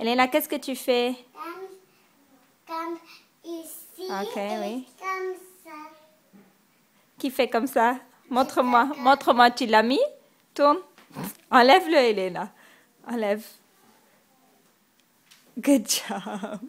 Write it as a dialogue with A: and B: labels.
A: Elena, qu'est-ce que tu fais
B: comme, ici.
A: Qui fait comme ça Montre-moi, montre-moi, tu l'as mis Tourne. Enlève-le, Elena. Enlève.
C: Good job.